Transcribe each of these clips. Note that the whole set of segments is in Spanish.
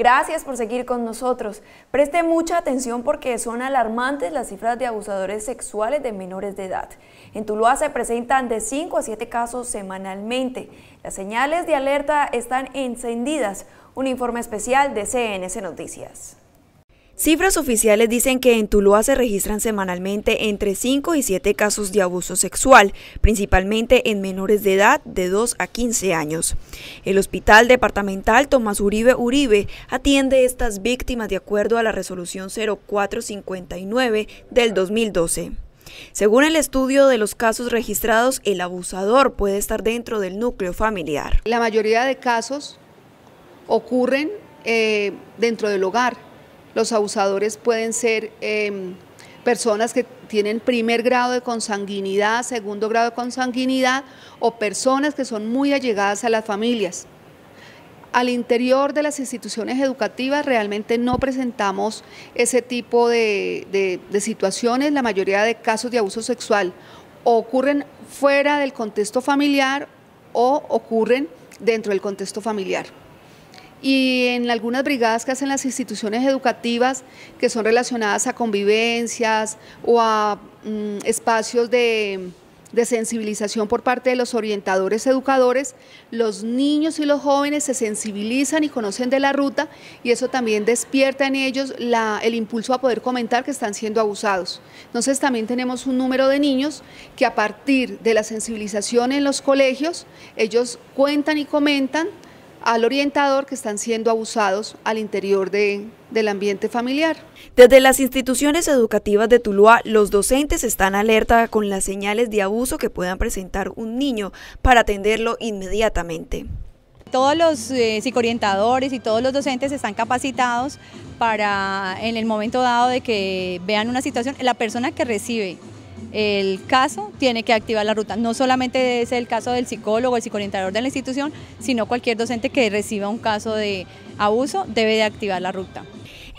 Gracias por seguir con nosotros. Preste mucha atención porque son alarmantes las cifras de abusadores sexuales de menores de edad. En Tuluá se presentan de 5 a 7 casos semanalmente. Las señales de alerta están encendidas. Un informe especial de CNS Noticias. Cifras oficiales dicen que en Tuluá se registran semanalmente entre 5 y 7 casos de abuso sexual, principalmente en menores de edad de 2 a 15 años. El Hospital Departamental Tomás Uribe Uribe atiende estas víctimas de acuerdo a la resolución 0459 del 2012. Según el estudio de los casos registrados, el abusador puede estar dentro del núcleo familiar. La mayoría de casos ocurren eh, dentro del hogar los abusadores pueden ser em, personas que tienen primer grado de consanguinidad, segundo grado de consanguinidad o personas que son muy allegadas a las familias. Al interior de las instituciones educativas realmente no presentamos ese tipo de, de situaciones, la mayoría de casos de abuso sexual ocurren fuera del contexto familiar o ocurren dentro del contexto familiar y en algunas brigadas que hacen las instituciones educativas que son relacionadas a convivencias o a mm, espacios de, sensibilización por parte de los orientadores educadores, los niños y los jóvenes se sensibilizan y conocen de la ruta y eso también despierta en ellos el impulso a poder comentar que están siendo abusados. Entonces también tenemos un número de niños que a partir de la sensibilización en los colegios, ellos cuentan y comentan al orientador que están siendo abusados al interior del ambiente familiar. Desde las instituciones educativas de Tuluá, los docentes están alerta con las señales de abuso que puedan presentar un niño para atenderlo inmediatamente. Todos los eh, psicoorientadores y todos los docentes están capacitados para en el momento dado de que vean una situación, la persona que recibe el caso, tiene que activar la ruta. No solamente es el caso del psicólogo, el psicoorientador de la institución, sino cualquier docente que reciba un caso de abuso debe de activar la ruta.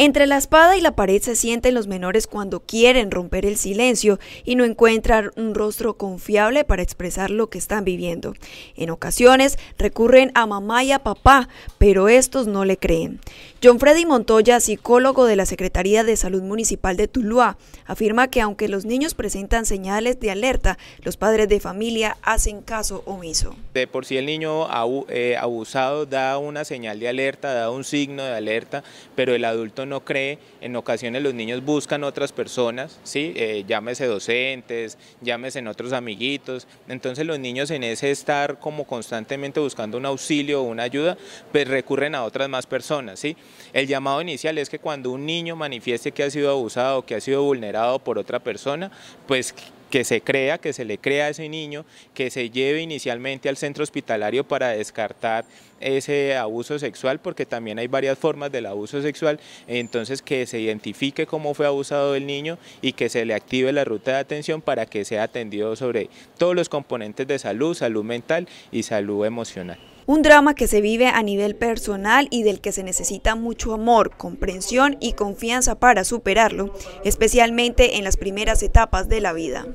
Entre la espada y la pared se sienten los menores cuando quieren romper el silencio y no encuentran un rostro confiable para expresar lo que están viviendo. En ocasiones recurren a mamá y a papá, pero estos no le creen. John Freddy Montoya, psicólogo de la Secretaría de Salud Municipal de Tuluá, afirma que aunque los niños presentan señales de alerta, los padres de familia hacen caso omiso. De por sí el niño eh, abusado da una señal de alerta, da un signo de alerta, pero el adulto no no cree, en ocasiones los niños buscan otras personas, ¿sí? Eh, llámese docentes, llámese en otros amiguitos, entonces los niños en ese estar como constantemente buscando un auxilio o una ayuda, pues recurren a otras más personas. ¿sí? El llamado inicial es que cuando un niño manifieste que ha sido abusado, que ha sido vulnerado por otra persona, pues que se crea, que se le crea a ese niño, que se lleve inicialmente al centro hospitalario para descartar ese abuso sexual, porque también hay varias formas del abuso sexual, entonces que se identifique cómo fue abusado el niño y que se le active la ruta de atención para que sea atendido sobre todos los componentes de salud, salud mental y salud emocional. Un drama que se vive a nivel personal y del que se necesita mucho amor, comprensión y confianza para superarlo, especialmente en las primeras etapas de la vida.